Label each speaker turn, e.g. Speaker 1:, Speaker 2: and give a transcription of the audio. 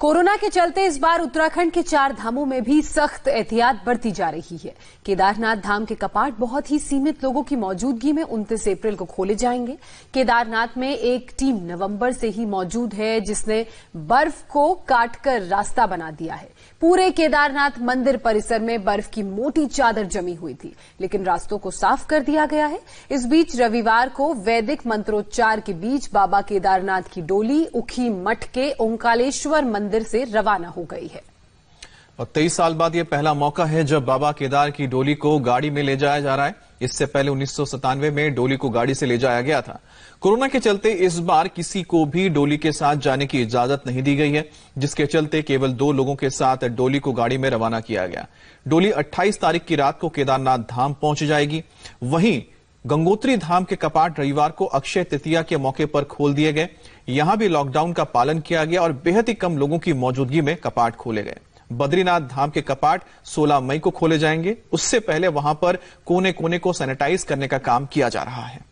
Speaker 1: corona के चलते इस बार उत्तराखंड के चार धामों में भी सख्त एहतियात बढ़ती जा रही है केदारनाथ धाम के कपाट बहुत ही सीमित लोगों की मौजूदगी में उनतीस अप्रैल को खोले जाएंगे केदारनाथ में एक टीम नवंबर से ही मौजूद है जिसने बर्फ को काटकर रास्ता बना दिया है पूरे केदारनाथ मंदिर परिसर में बर्फ की मोटी चादर जमी हुई थी लेकिन रास्तों को साफ कर दिया गया है इस बीच रविवार को वैदिक मंत्रोच्चार के बीच बाबा केदारनाथ की डोली उखी मठ के ओंकालेश्वर मंदिर मंदिर से रवाना हो गई है
Speaker 2: और तेईस साल बाद यह पहला मौका है जब बाबा केदार की डोली को गाड़ी में ले जाया जा रहा है इससे पहले उन्नीस में डोली को गाड़ी से ले जाया गया था कोरोना के चलते इस बार किसी को भी डोली के साथ जाने की इजाजत नहीं दी गई है जिसके चलते केवल दो लोगों के साथ डोली को गाड़ी में रवाना किया गया डोली 28 तारीख की रात को केदारनाथ धाम पहुंच जाएगी वहीं गंगोत्री धाम के कपाट रविवार को अक्षय तृतीया के मौके पर खोल दिए गए यहां भी लॉकडाउन का पालन किया गया और बेहद ही कम लोगों की मौजूदगी में कपाट खोले गए बद्रीनाथ धाम के कपाट 16 मई को खोले जाएंगे उससे पहले वहां पर कोने कोने को सैनिटाइज करने का काम किया जा रहा है